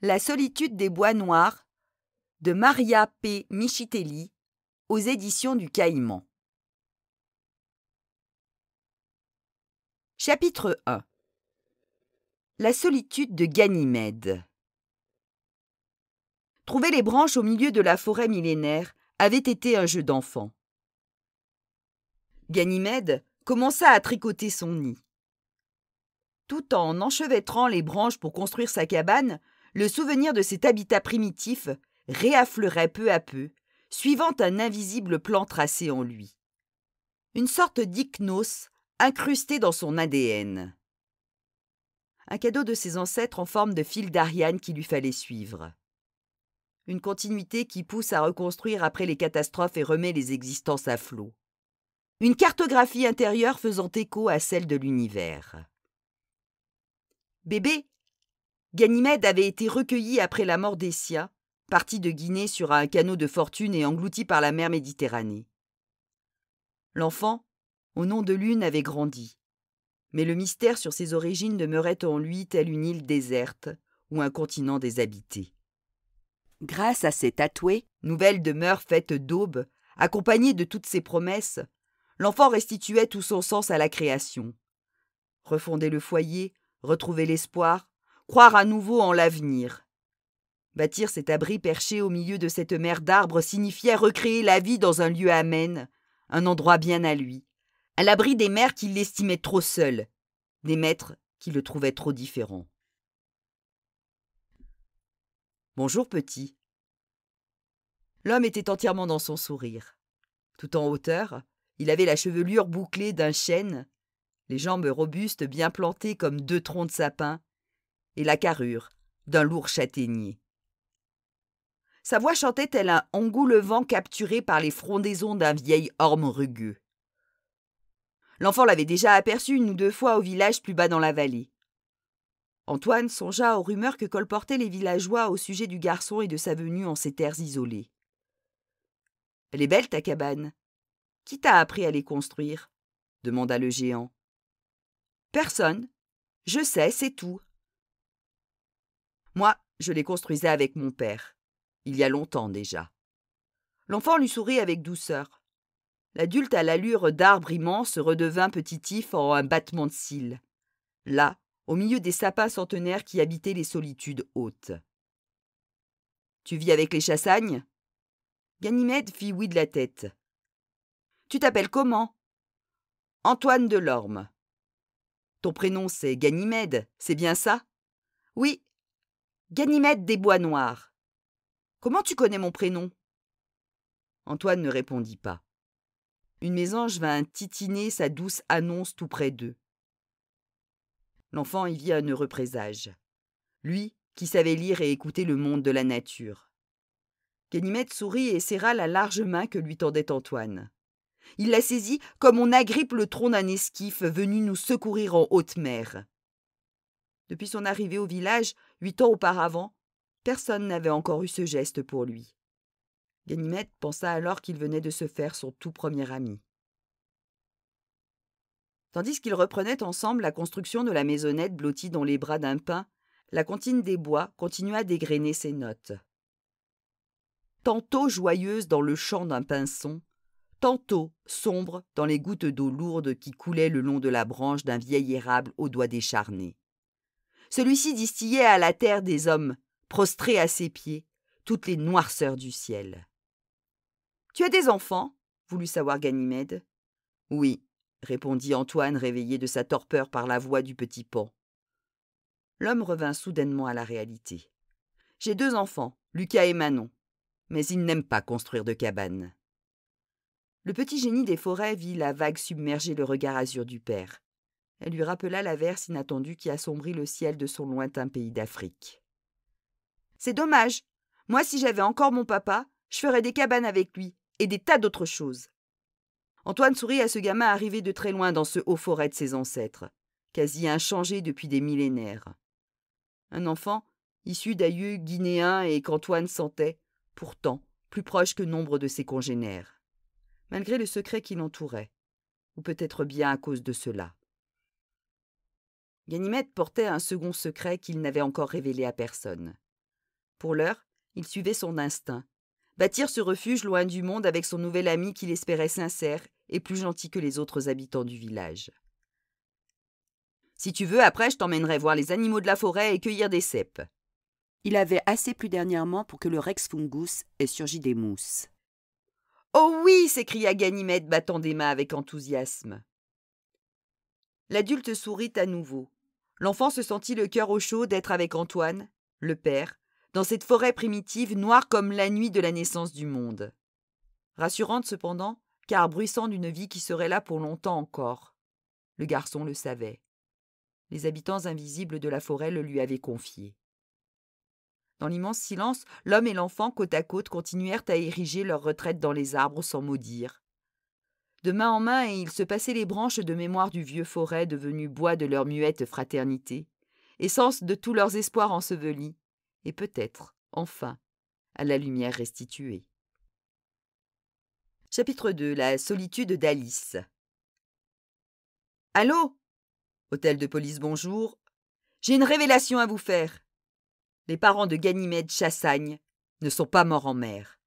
La solitude des bois noirs de Maria P. Michitelli aux éditions du Caïman. Chapitre 1 La solitude de Ganymède. Trouver les branches au milieu de la forêt millénaire avait été un jeu d'enfant. Ganymède commença à tricoter son nid. Tout en enchevêtrant les branches pour construire sa cabane, le souvenir de cet habitat primitif réaffleurait peu à peu, suivant un invisible plan tracé en lui. Une sorte d'hypnose incrustée dans son ADN. Un cadeau de ses ancêtres en forme de fil d'Ariane qu'il lui fallait suivre. Une continuité qui pousse à reconstruire après les catastrophes et remet les existences à flot. Une cartographie intérieure faisant écho à celle de l'univers. Bébé Ganymède avait été recueilli après la mort d'Essia, parti de Guinée sur un canot de fortune et englouti par la mer Méditerranée. L'enfant, au nom de l'une, avait grandi. Mais le mystère sur ses origines demeurait en lui telle une île déserte ou un continent déshabité. Grâce à ses tatoués, nouvelle demeure faite d'aube, accompagnée de toutes ses promesses, l'enfant restituait tout son sens à la création. Refonder le foyer, retrouver l'espoir, croire à nouveau en l'avenir. Bâtir cet abri perché au milieu de cette mer d'arbres signifiait recréer la vie dans un lieu amène, un endroit bien à lui, à l'abri des mères qui l'estimaient trop seul, des maîtres qui le trouvaient trop différent. Bonjour petit. L'homme était entièrement dans son sourire. Tout en hauteur, il avait la chevelure bouclée d'un chêne, les jambes robustes bien plantées comme deux troncs de sapin, et la carrure d'un lourd châtaignier. Sa voix chantait elle un engoulevent capturé par les frondaisons d'un vieil orme rugueux. L'enfant l'avait déjà aperçu une ou deux fois au village plus bas dans la vallée. Antoine songea aux rumeurs que colportaient les villageois au sujet du garçon et de sa venue en ces terres isolées. Elle est belle ta cabane. Qui t'a appris à les construire demanda le géant. Personne. Je sais, c'est tout, moi, je les construisais avec mon père, il y a longtemps déjà. L'enfant lui sourit avec douceur. L'adulte à l'allure d'arbre immense redevint petitif en un battement de cils. Là, au milieu des sapins centenaires qui habitaient les solitudes hautes. Tu vis avec les chassagnes Ganymède fit oui de la tête. Tu t'appelles comment Antoine Delorme. Ton prénom c'est Ganymède, c'est bien ça Oui, « Ganymède des Bois Noirs. Comment tu connais mon prénom Antoine ne répondit pas. Une mésange vint titiner sa douce annonce tout près d'eux. L'enfant y vit un heureux présage. Lui, qui savait lire et écouter le monde de la nature. Ganymède sourit et serra la large main que lui tendait Antoine. Il la saisit comme on agrippe le tronc d'un esquif venu nous secourir en haute mer. Depuis son arrivée au village, huit ans auparavant, personne n'avait encore eu ce geste pour lui. Ganymède pensa alors qu'il venait de se faire son tout premier ami. Tandis qu'ils reprenaient ensemble la construction de la maisonnette blottie dans les bras d'un pin, la comptine des bois continua dégrainer ses notes. Tantôt joyeuse dans le chant d'un pinson, tantôt sombre dans les gouttes d'eau lourde qui coulaient le long de la branche d'un vieil érable aux doigts décharnés celui-ci distillait à la terre des hommes, prostrés à ses pieds, toutes les noirceurs du ciel. Tu as des enfants voulut savoir Ganymède. Oui, répondit Antoine, réveillé de sa torpeur par la voix du petit Pan. L'homme revint soudainement à la réalité. J'ai deux enfants, Lucas et Manon, mais ils n'aiment pas construire de cabane. Le petit génie des forêts vit la vague submerger le regard azur du père elle lui rappela l'averse inattendue qui assombrit le ciel de son lointain pays d'Afrique. C'est dommage. Moi, si j'avais encore mon papa, je ferais des cabanes avec lui et des tas d'autres choses. Antoine sourit à ce gamin arrivé de très loin dans ce haut forêt de ses ancêtres, quasi inchangé depuis des millénaires. Un enfant, issu d'aïeux guinéens et qu'Antoine sentait, pourtant, plus proche que nombre de ses congénères, malgré le secret qui l'entourait, ou peut-être bien à cause de cela. Ganymède portait un second secret qu'il n'avait encore révélé à personne. Pour l'heure, il suivait son instinct. Bâtir ce refuge loin du monde avec son nouvel ami qu'il espérait sincère et plus gentil que les autres habitants du village. Si tu veux, après, je t'emmènerai voir les animaux de la forêt et cueillir des cèpes. Il avait assez plus dernièrement pour que le Rex fungus ait surgi des mousses. Oh oui s'écria Ganimède, battant des mains avec enthousiasme. L'adulte sourit à nouveau l'enfant se sentit le cœur au chaud d'être avec Antoine, le père, dans cette forêt primitive noire comme la nuit de la naissance du monde. Rassurante cependant, car bruissant d'une vie qui serait là pour longtemps encore. Le garçon le savait. Les habitants invisibles de la forêt le lui avaient confié. Dans l'immense silence, l'homme et l'enfant côte à côte continuèrent à ériger leur retraite dans les arbres sans maudire. De main en main, ils se passaient les branches de mémoire du vieux forêt devenu bois de leur muette fraternité, essence de tous leurs espoirs ensevelis, et peut-être, enfin, à la lumière restituée. Chapitre 2 La solitude d'Alice Allô Hôtel de police, bonjour. J'ai une révélation à vous faire. Les parents de Ganymède Chassagne ne sont pas morts en mer.